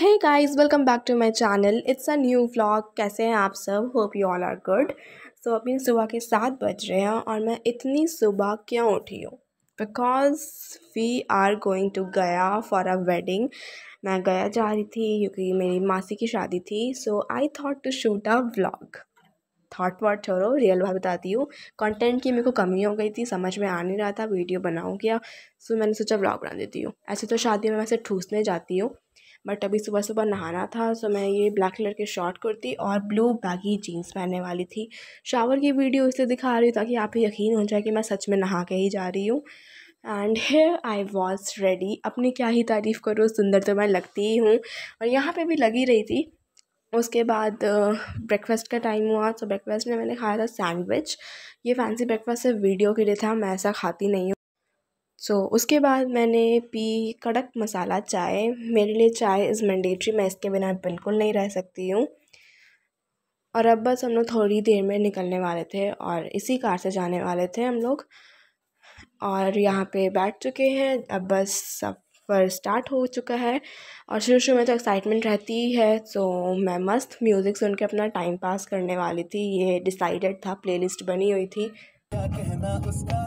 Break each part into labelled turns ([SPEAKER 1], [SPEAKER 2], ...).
[SPEAKER 1] है guys welcome back to my channel it's a new vlog कैसे हैं आप सब hope you all are good so अभी सुबह के सात बज रहे हैं और मैं इतनी सुबह क्यों उठी हूँ because we are going to Gaya for a wedding मैं गया जा रही थी क्योंकि मेरी मासी की शादी थी so I thought to shoot a vlog that what छोड़ो रियल बात बताती हूँ कंटेंट की मेरे को कमी हो गई थी समझ में आ नहीं रहा था वीडियो बनाऊँ क्या सो मैंने सोचा व्लॉग बना देती हूँ ऐसे तो शादियों में मैं ठूसने जाती हूँ बट अभी सुबह सुबह नहाना था सो मैं ये ब्लैक कलर के शॉर्ट कुर्ती और ब्लू बैगी जीन्स पहनने वाली थी शावर की वीडियो इसलिए दिखा रही हूँ ताकि आप यकीन हो जाए कि मैं सच में नहा के ही जा रही हूँ and here I was ready अपनी क्या ही तारीफ़ करो सुंदर तो मैं लगती ही हूँ और यहाँ पर भी लगी रही थी उसके बाद ब्रेकफास्ट का टाइम हुआ तो ब्रेकफास्ट में मैंने खाया था सैंडविच ये फैंसी ब्रेकफास्ट सिर्फ वीडियो के लिए था मैं ऐसा खाती नहीं हूँ सो उसके बाद मैंने पी कड़क मसाला चाय मेरे लिए चाय इज़ मैंडेटरी मैं इसके बिना बिल्कुल नहीं रह सकती हूँ और अब बस हम लोग थोड़ी देर में निकलने वाले थे और इसी कार से जाने वाले थे हम लोग और यहाँ पे बैठ चुके हैं अब बस सफ़र स्टार्ट हो चुका है और शुरू शुरू में तो एक्साइटमेंट रहती है तो मैं मस्त म्यूज़िक सुन के अपना टाइम पास करने वाली थी ये डिसाइडेड था प्लेलिस्ट बनी हुई थी क्या कहना उसका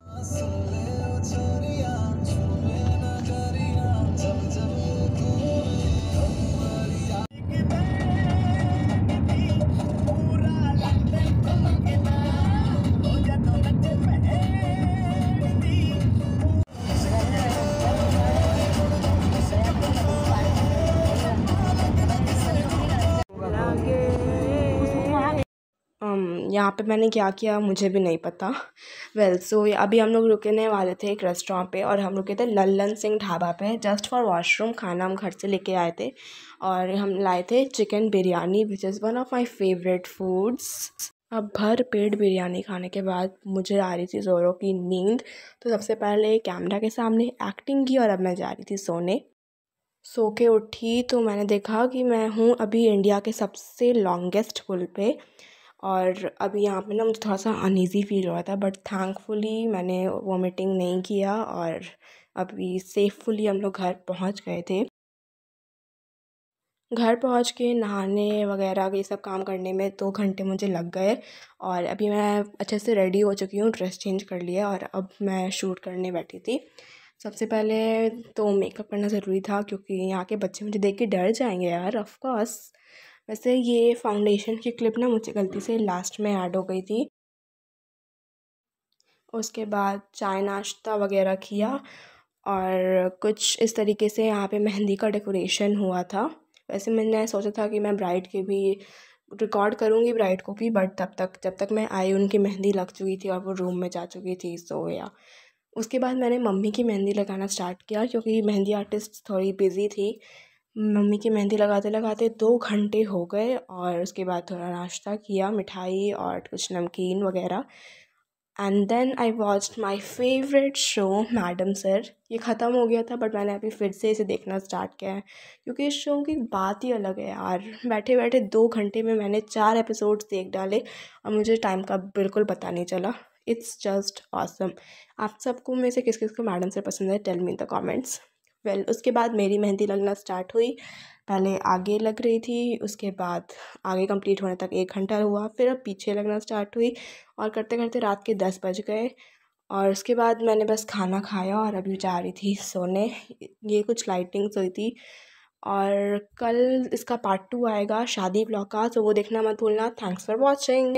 [SPEAKER 1] यहाँ पे मैंने क्या किया मुझे भी नहीं पता वेल सो अभी हम लोग रुकने वाले थे एक रेस्टोरेंट पे और हम रुके थे लल्लन सिंह ढाबा पे जस्ट फॉर वॉशरूम खाना हम घर से लेके आए थे और हम लाए थे chicken biryani which is one of my favourite foods अब भर पेट बिरयानी खाने के बाद मुझे आ रही थी ज़ोरों की नींद तो सबसे पहले कैमरा के सामने एक्टिंग की और अब मैं जा रही थी सोने सो के उठी तो मैंने देखा कि मैं हूँ अभी इंडिया के सबसे लॉन्गेस्ट पुल पे और अभी यहाँ पे ना मुझे थोड़ा सा अनइज़ी फ़ील हो रहा था बट थैंकफुली मैंने वॉमिटिंग नहीं किया और अभी सेफ़फुली हम लोग घर पहुँच गए थे घर पहुँच के नहाने वगैरह ये सब काम करने में दो घंटे मुझे लग गए और अभी मैं अच्छे से रेडी हो चुकी हूँ ड्रेस चेंज कर लिया और अब मैं शूट करने बैठी थी सबसे पहले तो मेकअप करना ज़रूरी था क्योंकि यहाँ के बच्चे मुझे देख के डर जाएंगे यार ऑफकोर्स वैसे ये फाउंडेशन की क्लिप ना मुझे गलती से लास्ट में ऐड हो गई थी उसके बाद चाय नाश्ता वगैरह किया और कुछ इस तरीके से यहाँ पे मेहंदी का डेकोरेशन हुआ था वैसे मैंने सोचा था कि मैं ब्राइड के भी रिकॉर्ड करूँगी ब्राइड को भी बट तब तक जब तक मैं आई उनकी मेहंदी लग चुकी थी और वो रूम में जा चुकी थी सो या उसके बाद मैंने मम्मी की मेहंदी लगाना स्टार्ट किया क्योंकि मेहंदी आर्टिस्ट थोड़ी बिज़ी थी मम्मी की मेहंदी लगाते लगाते दो घंटे हो गए और उसके बाद थोड़ा नाश्ता किया मिठाई और कुछ नमकीन वगैरह and then I watch my favourite show Madam Sir ये ख़त्म हो गया था बट मैंने अभी फिर से इसे देखना स्टार्ट किया है क्योंकि इस शो की बात ही अलग है यार बैठे बैठे दो घंटे में मैंने चार एपिसोड्स देख डाले और मुझे टाइम का बिल्कुल पता नहीं चला इट्स जस्ट ऑसम आप सबको में से किस किस को मैडम सर पसंद है tell me in the comments well उसके बाद मेरी मेहंदी लगना स्टार्ट हुई पहले आगे लग रही थी उसके बाद आगे कंप्लीट होने तक एक घंटा हुआ फिर अब पीछे लगना स्टार्ट हुई और करते करते रात के दस बज गए और उसके बाद मैंने बस खाना खाया और अभी जा रही थी सोने ये कुछ लाइटिंग्स हुई थी और कल इसका पार्ट टू आएगा शादी ब्लॉग का तो वो देखना मत भूलना थैंक्स फॉर वॉचिंग